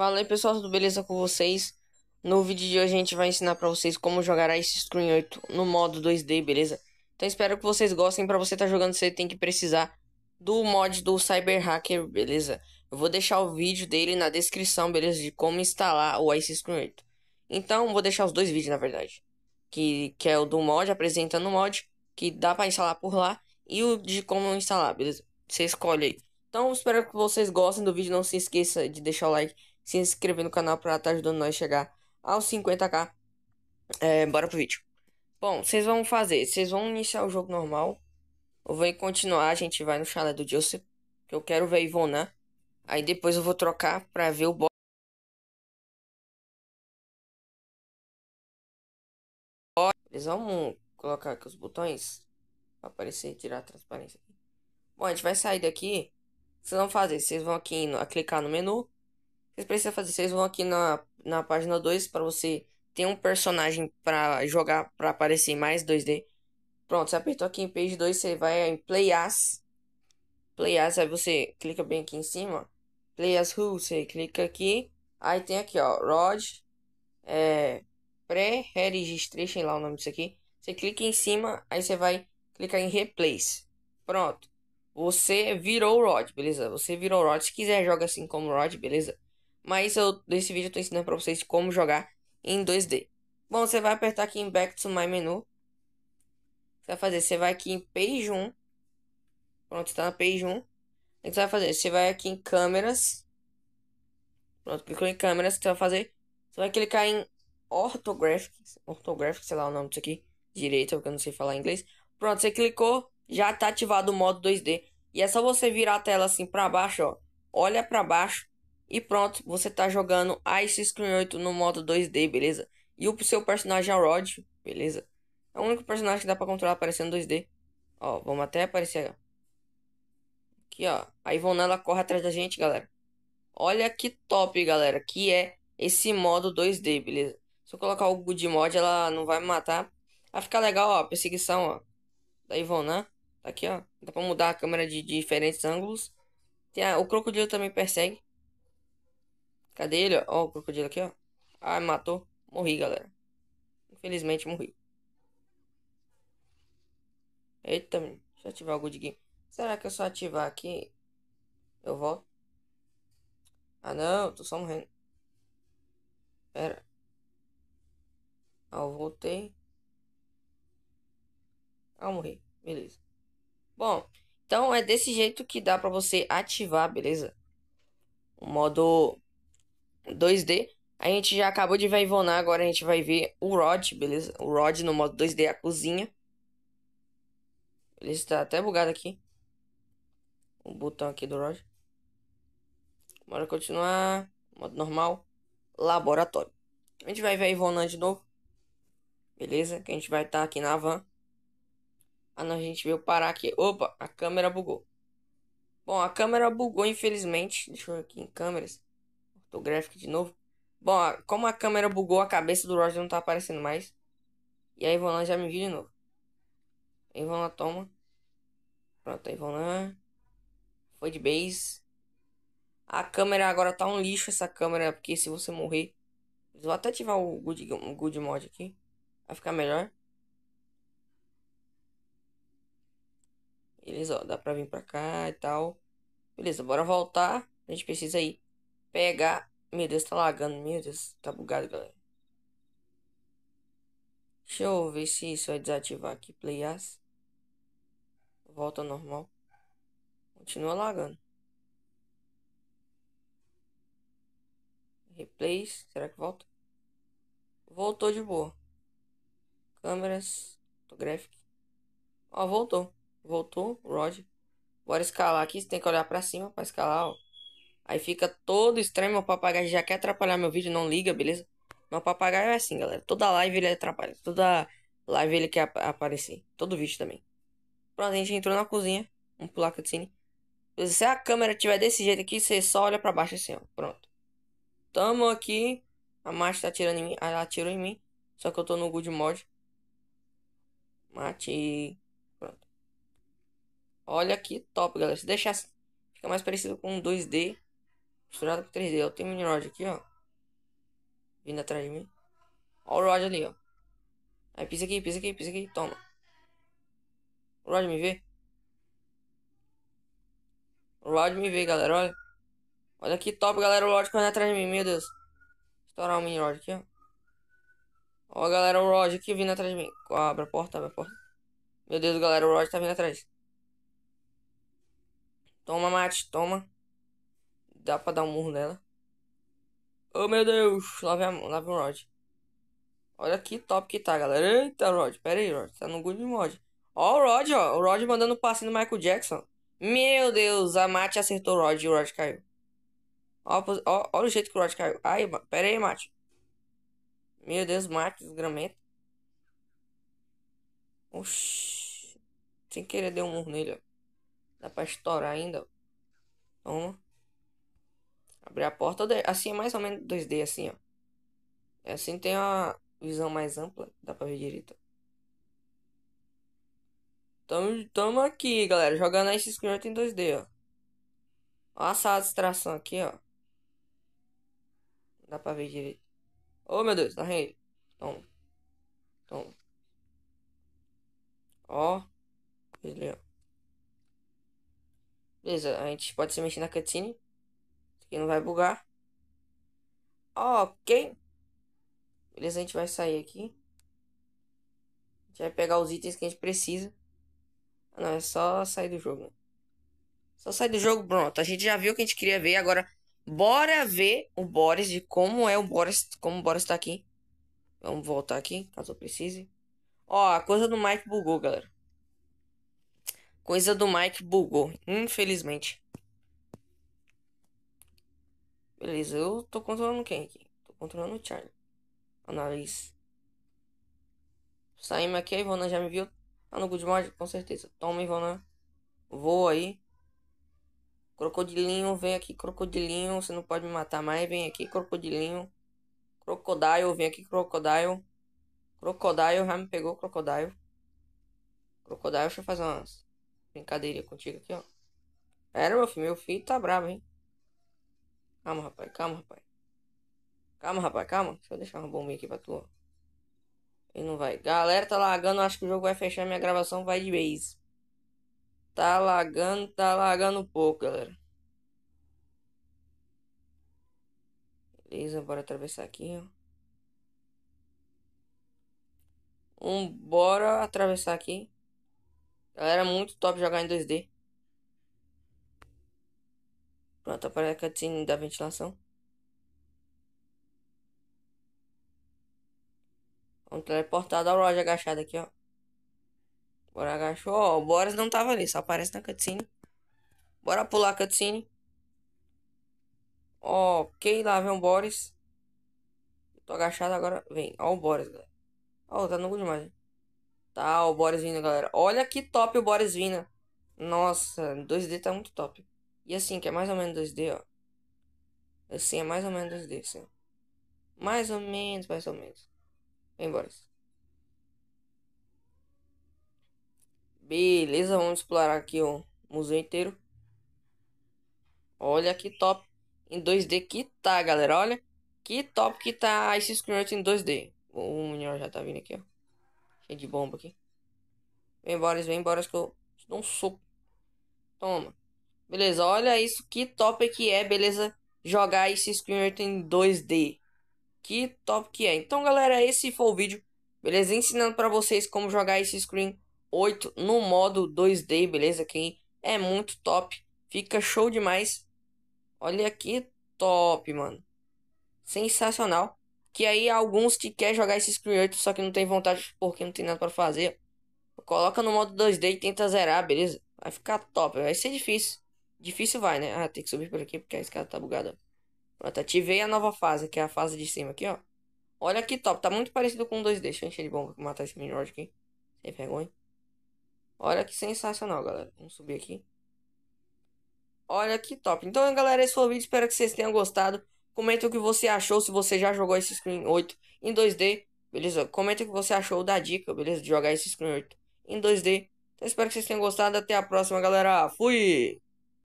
Fala aí pessoal, tudo beleza com vocês? No vídeo de hoje a gente vai ensinar pra vocês como jogar Ice Screen 8 no modo 2D, beleza? Então espero que vocês gostem, pra você tá jogando você tem que precisar do mod do Cyber Hacker, beleza? Eu vou deixar o vídeo dele na descrição, beleza? De como instalar o Ice Screen 8. Então vou deixar os dois vídeos na verdade. Que, que é o do mod, apresentando o mod, que dá pra instalar por lá. E o de como instalar, beleza? Você escolhe aí. Então espero que vocês gostem do vídeo, não se esqueça de deixar o like se inscrever no canal para estar tá ajudando nós a chegar aos 50k. É, bora pro vídeo. Bom, vocês vão fazer, vocês vão iniciar o jogo normal. Eu vou continuar, a gente vai no chalé do Joseph, que eu quero ver Ivona. Aí depois eu vou trocar pra ver o boss. Eles vão colocar aqui os botões pra aparecer e tirar a transparência. Bom, a gente vai sair daqui. Vocês vão fazer, vocês vão aqui no, clicar no menu vocês precisam fazer, vocês vão aqui na, na página 2 para você ter um personagem para jogar, para aparecer mais 2D. Pronto, você apertou aqui em page 2, você vai em play as. Play as, aí você clica bem aqui em cima. Play as who, você clica aqui. Aí tem aqui, ó, Rod. É, Pre-registration, lá o nome disso aqui. Você clica em cima, aí você vai clicar em replace. Pronto. Você virou o Rod, beleza? Você virou o Rod. Se quiser, joga assim como Rod, beleza? Mas eu, nesse vídeo eu estou ensinando para vocês como jogar em 2D. Bom, você vai apertar aqui em Back to My Menu. Você vai fazer, você vai aqui em Page 1. Pronto, está na Page 1. O que você vai fazer? Você vai aqui em Câmeras. Pronto, clicou em Câmeras. O que você vai fazer? Você vai clicar em Orthographic. Orthographic, sei lá o nome disso aqui. Direita, porque eu não sei falar inglês. Pronto, você clicou. Já está ativado o modo 2D. E é só você virar a tela assim para baixo, ó. Olha para baixo e pronto, você está jogando Ice Screen 8 no modo 2D, beleza? E o seu personagem é o Rod, beleza? É o único personagem que dá pra controlar aparecendo 2D. Ó, vamos até aparecer. Aqui, ó. A Ivona, ela corre atrás da gente, galera. Olha que top, galera. Que é esse modo 2D, beleza? Se eu colocar o good mod, ela não vai me matar. Vai ficar legal, ó. A perseguição, ó. Da Ivona. Né? Tá aqui, ó. Dá pra mudar a câmera de, de diferentes ângulos. Tem a, o crocodilo também persegue. Cadê ele? Ó, o crocodilo aqui, ó. Ah, matou. Morri, galera. Infelizmente, morri. Eita, menino. Deixa eu ativar o good game. Será que eu só ativar aqui? Eu volto? Ah, não. Tô só morrendo. Pera. Ah, eu voltei. Ah, eu morri. Beleza. Bom, então é desse jeito que dá pra você ativar, beleza? O modo 2D. A gente já acabou de ver Ivona, agora a gente vai ver o Rod, beleza? O Rod no modo 2D, a cozinha. Ele está até bugado aqui. O botão aqui do Rod. Bora continuar. Modo normal. Laboratório. A gente vai ver a Ivona de novo. Beleza? Que a gente vai estar tá aqui na van. Ah não, a gente veio parar aqui. Opa, a câmera bugou. Bom, a câmera bugou, infelizmente. Deixa eu ver aqui em câmeras do gráfico de novo. Bom, como a câmera bugou, a cabeça do Roger não tá aparecendo mais. E a Ivona já me viu de novo. vou lá toma. Pronto, vou lá. Foi de base. A câmera agora tá um lixo essa câmera, porque se você morrer. Vou até ativar o good, o good mod aqui. Vai ficar melhor. Beleza, ó, dá pra vir pra cá e tal. Beleza, bora voltar. A gente precisa ir pegar. Meu Deus, tá lagando. Meu Deus, tá bugado, galera. Deixa eu ver se isso vai desativar aqui. Play as. Volta normal. Continua lagando. Replays. Será que volta? Voltou de boa. Câmeras. Photographic. Ó, voltou. Voltou. Roger. Bora escalar aqui. Você tem que olhar pra cima pra escalar, ó. Aí fica todo estranho, meu papagaio já quer atrapalhar meu vídeo, não liga, beleza? Meu papagaio é assim, galera. Toda live ele atrapalha. Toda live ele quer ap aparecer. Todo vídeo também. Pronto, a gente entrou na cozinha. Vamos pular a cutscene. Se a câmera tiver desse jeito aqui, você só olha pra baixo assim, ó. Pronto. Tamo aqui. A Mate tá atirando em mim. Ela atirou em mim. Só que eu tô no good mod. Mate. Pronto. Olha que top, galera. Se deixar, assim, fica mais parecido com 2D. Misturado com 3D. Eu tenho um mini aqui, ó. Vindo atrás de mim. Ó o rod ali, ó. Aí pisa aqui, pisa aqui, pisa aqui. Toma. O rod me vê. O rod me vê, galera. Olha. Olha que top, galera. O rod correndo atrás de mim. Meu Deus. Estourar o mini rod aqui, ó. Ó, galera. O rod aqui vindo atrás de mim. Abre a porta, abre a porta. Meu Deus, galera. O rod tá vindo atrás. Toma, mate. Toma. Dá pra dar um murro nela. Oh meu Deus, lá vem, a, lá vem o Rod. Olha que top que tá, galera. Eita, Rod, pera aí, Rod. Tá no good mod. Ó o Rod, ó. O Rod mandando um passe no Michael Jackson. Meu Deus, a Mate acertou o Rod e o Rod caiu. Ó, ó, olha o jeito que o Rod caiu. aí, pera aí, Mate. Meu Deus, Mate, desgramento. Oxi. Sem querer deu um murro nele, ó. Dá pra estourar ainda. Toma. Abrir a porta, assim é mais ou menos 2D, assim, ó. É assim tem uma visão mais ampla, dá pra ver direito. Tamo, tamo aqui, galera, jogando a Screen em 2D, ó. Olha essa distração aqui, ó. Dá pra ver direito. Ô, oh, meu Deus, tá rei Toma. Toma. Ó. Beleza. Beleza, a gente pode se mexer na cutscene que não vai bugar. Ok. Beleza, a gente vai sair aqui. A gente vai pegar os itens que a gente precisa. Não, é só sair do jogo. Só sair do jogo, pronto. A gente já viu o que a gente queria ver. Agora, bora ver o Boris de como é o Boris. Como o Boris tá aqui. Vamos voltar aqui, caso eu precise. Ó, a coisa do Mike bugou, galera. Coisa do Mike bugou, infelizmente. Beleza, eu tô controlando quem aqui? Tô controlando o Charlie. Análise. Saímos aqui, a Ivona já me viu. Tá no Good Mod, com certeza. Toma, Ivona. Voa aí. Crocodilinho, vem aqui, crocodilinho. Você não pode me matar mais. Vem aqui, crocodilinho. Crocodile, vem aqui, crocodile. Crocodile, já me pegou, crocodile. Crocodile, deixa eu fazer umas brincadeirinhas contigo aqui, ó. Pera, meu filho, meu filho tá bravo, hein. Calma, rapaz, calma, rapaz. Calma, rapaz, calma. Deixa eu deixar uma bombinha aqui pra tu. Ele não vai. Galera, tá lagando. Acho que o jogo vai fechar. Minha gravação vai de vez. Tá lagando, tá lagando um pouco, galera. Beleza, bora atravessar aqui, ó. Um, bora atravessar aqui. Galera, muito top jogar em 2D. Pronto, aparece a é cutscene da ventilação. Vamos teleportar da loja agachada aqui, ó. Bora agachou. Ó, o Boris não tava ali, só aparece na cutscene. Bora pular a cutscene. Ok, lá vem o Boris. Tô agachado agora. Vem, ó o Boris, galera. Ó, tá no good demais. Tá, ó, o Boris vindo, galera. Olha que top o Boris vindo. Nossa, 2D tá muito top. E assim, que é mais ou menos 2D, ó. Assim, é mais ou menos 2D, assim. Mais ou menos, mais ou menos. Vem embora. Beleza, vamos explorar aqui o museu inteiro. Olha que top. Em 2D que tá, galera. Olha que top que tá esse screenshot em 2D. O melhor já tá vindo aqui, ó. Cheio de bomba aqui. Vem embora, vem embora que eu dou um soco. Toma. Beleza, olha isso, que top que é, beleza? Jogar esse screener em 2D. Que top que é. Então, galera, esse foi o vídeo, beleza? Ensinando para vocês como jogar esse screen 8 no modo 2D, beleza? Que é muito top. Fica show demais. Olha que top, mano. Sensacional. Que aí alguns que quer jogar esse screen 8, só que não tem vontade porque não tem nada para fazer. Coloca no modo 2D e tenta zerar, beleza? Vai ficar top, vai ser difícil. Difícil vai, né? Ah, tem que subir por aqui porque a escada tá bugada. Pronto, tá, ativei a nova fase, que é a fase de cima aqui, ó. Olha que top, tá muito parecido com o 2D. Deixa eu encher de bomba pra matar esse mini aqui. Sem vergonha. Olha que sensacional, galera. Vamos subir aqui. Olha que top. Então, galera, esse foi o vídeo. Espero que vocês tenham gostado. Comenta o que você achou, se você já jogou esse Screen 8 em 2D. Beleza? Comenta o que você achou da dica, beleza? De jogar esse Screen 8 em 2D. Então, espero que vocês tenham gostado. Até a próxima, galera. Fui!